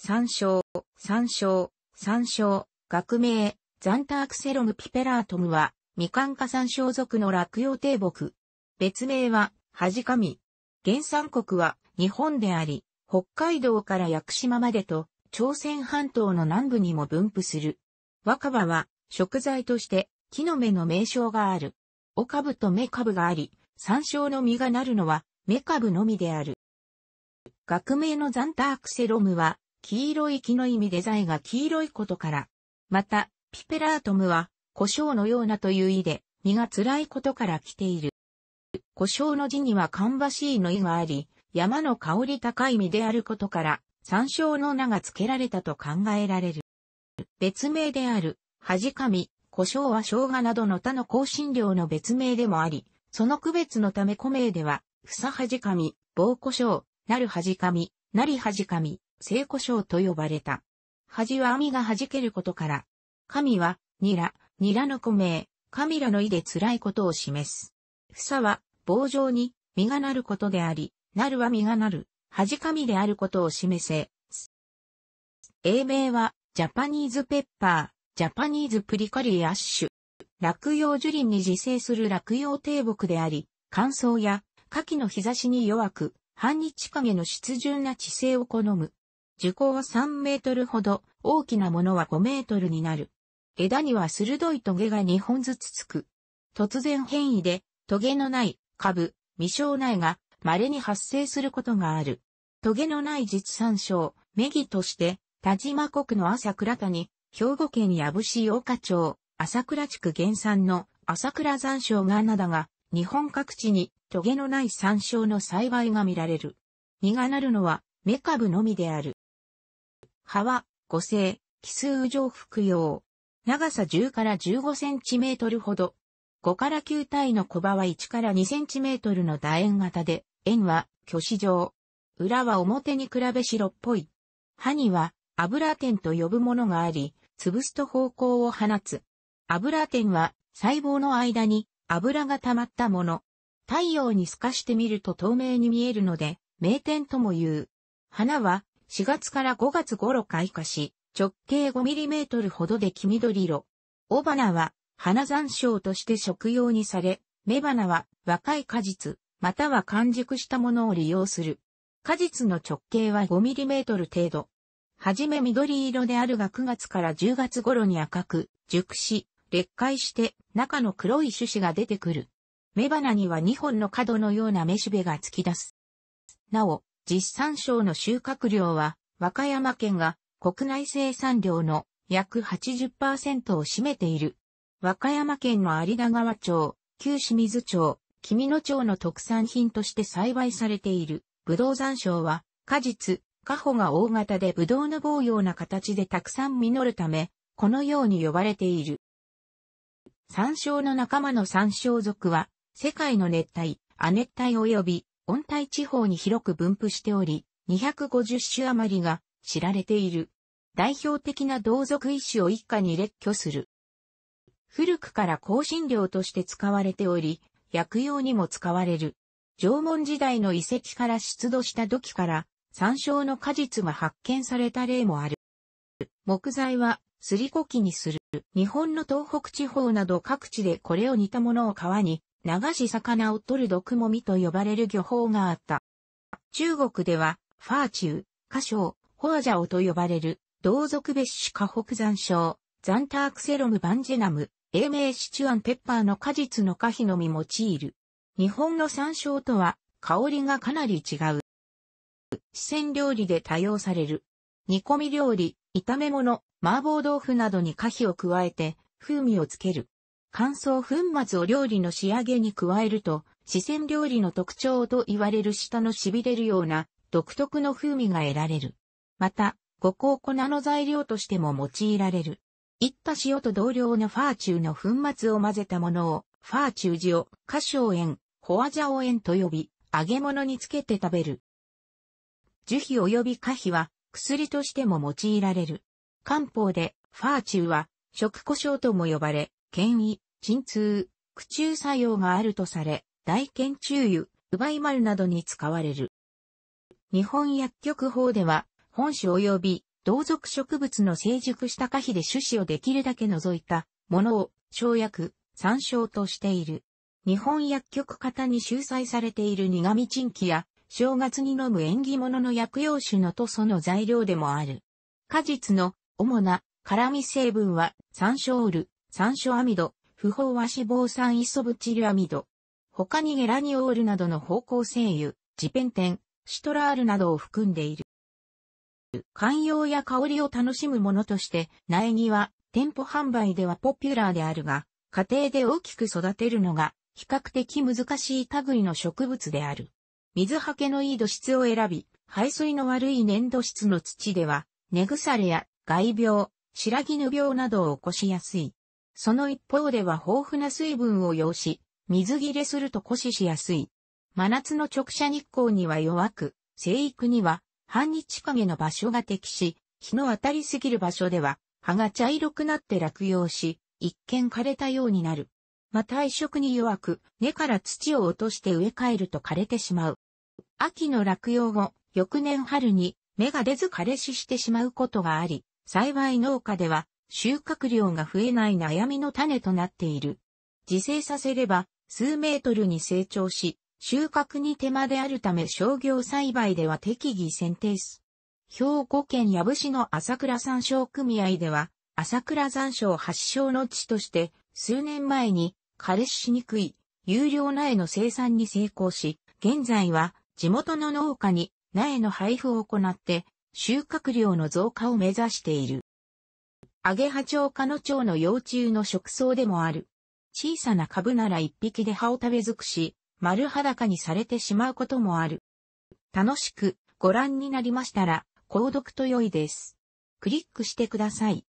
参照、参照、参照、学名、ザンタークセロムピペラートムは、未完化山椒属の落葉低木。別名は、はじかみ。原産国は、日本であり、北海道から屋久島までと、朝鮮半島の南部にも分布する。若葉は、食材として、木の芽の名称がある。お株と芽株があり、山椒の実がなるのは、芽株のみである。学名のザンタークセロムは、黄色い木の意味で材が黄色いことから。また、ピペラートムは、胡椒のようなという意で、実が辛いことから来ている。胡椒の字には芳しいの意があり、山の香り高い実であることから、山椒の名が付けられたと考えられる。別名である、はじかみ、胡椒は生姜などの他の香辛料の別名でもあり、その区別のため古名では、ふさはじかみ、棒胡椒、なるはじかみ、なりはじかみ、聖古賞と呼ばれた。恥は網が弾けることから、神は、ニラ、ニラの子名、カミラの意で辛いことを示す。房は、棒状に、実がなることであり、なるは実がなる、恥神であることを示せ。英名は、ジャパニーズペッパー、ジャパニーズプリカリーアッシュ。落葉樹林に自生する落葉低木であり、乾燥や、夏季の日差しに弱く、半日陰の湿潤な地勢を好む。樹高は3メートルほど、大きなものは5メートルになる。枝には鋭いトゲが2本ずつつく。突然変異で、トゲのない株、未生苗が稀に発生することがある。トゲのない実産椒、メギとして、田島国の朝倉谷、兵庫県藪市岡町、朝倉地区原産の朝倉山椒がなだが、日本各地にトゲのない山椒の栽培が見られる。実がなるのは、メ株のみである。葉は、五星、奇数上服用。長さ10から15センチメートルほど。5から9体の小葉は1から2センチメートルの楕円型で、円は虚子状。裏は表に比べ白っぽい。葉には油点と呼ぶものがあり、潰すと方向を放つ。油点は細胞の間に油が溜まったもの。太陽に透かしてみると透明に見えるので、名点とも言う。花は4月から5月頃開花し、直径 5mm ほどで黄緑色。雄花は花山椒として食用にされ、雌花は若い果実、または完熟したものを利用する。果実の直径は 5mm 程度。はじめ緑色であるが9月から10月頃に赤く、熟し、裂化して中の黒い種子が出てくる。雌花には2本の角のような雌しべが突き出す。なお、実産賞の収穫量は、和歌山県が国内生産量の約80%を占めている。和歌山県の有田川町、旧清水町、君野町の特産品として栽培されている、ぶどう山椒は、果実、果穂が大型でぶどうの棒うな形でたくさん実るため、このように呼ばれている。山椒の仲間の山椒属は、世界の熱帯、亜熱帯及び温帯地方に広く分布しており、250種余りが知られている。代表的な同族一種を一家に列挙する。古くから香辛料として使われており、薬用にも使われる。縄文時代の遺跡から出土した土器から山椒の果実が発見された例もある。木材はすりこ木にする。日本の東北地方など各地でこれを似たものを川に流し魚を取る毒もみと呼ばれる漁法があった。中国では、ファーチュー、ョウ、ホアジャオと呼ばれる、同族別種河北山椒、ザンタークセロムバンジェナム、英名シチュアンペッパーの果実の花皮のみ用いる。日本の山椒とは、香りがかなり違う。四川料理で多用される。煮込み料理、炒め物、麻婆豆腐などに花皮を加えて、風味をつける。乾燥粉末を料理の仕上げに加えると、四川料理の特徴と言われる舌の痺れるような独特の風味が得られる。また、五香粉の材料としても用いられる。いった塩と同量のファーチューの粉末を混ぜたものを、ファーチュー塩、花椒塩、ホアジャオ塩と呼び、揚げ物につけて食べる。樹皮及び花皮は薬としても用いられる。漢方で、ファーチューは食胡椒とも呼ばれ、権威、鎮痛、苦中作用があるとされ、大腱中油、ウバイマルなどに使われる。日本薬局法では、本種及び同族植物の成熟した可否で種子をできるだけ除いたものを生薬、参照としている。日本薬局型に収載されている苦味鎮気や、正月に飲む縁起物の薬用種の塗素の材料でもある。果実の主な辛味成分は参照ル、酸素アミド、不飽和脂肪酸イソブチルアミド。他にゲラニオールなどの方向性油、ジペンテン、シトラールなどを含んでいる。観葉や香りを楽しむものとして、苗木は店舗販売ではポピュラーであるが、家庭で大きく育てるのが比較的難しい類の植物である。水はけのいい土質を選び、排水の悪い粘土質の土では、根腐れや害病、白の病などを起こしやすい。その一方では豊富な水分を要し、水切れすると枯死しやすい。真夏の直射日光には弱く、生育には半日陰の場所が適し、日の当たりすぎる場所では葉が茶色くなって落葉し、一見枯れたようになる。また移植に弱く、根から土を落として植え替えると枯れてしまう。秋の落葉後、翌年春に芽が出ず枯れ死してしまうことがあり、幸い農家では収穫量が増えない悩みの種となっている。自生させれば数メートルに成長し、収穫に手間であるため商業栽培では適宜選定す。兵庫県矢部市の朝倉山椒組合では、朝倉山椒発祥の地として、数年前に枯れしにくい有料苗の生産に成功し、現在は地元の農家に苗の配布を行って収穫量の増加を目指している。アゲハチョウ科の蝶の幼虫の食草でもある。小さな株なら一匹で葉を食べ尽くし、丸裸にされてしまうこともある。楽しくご覧になりましたら、購読と良いです。クリックしてください。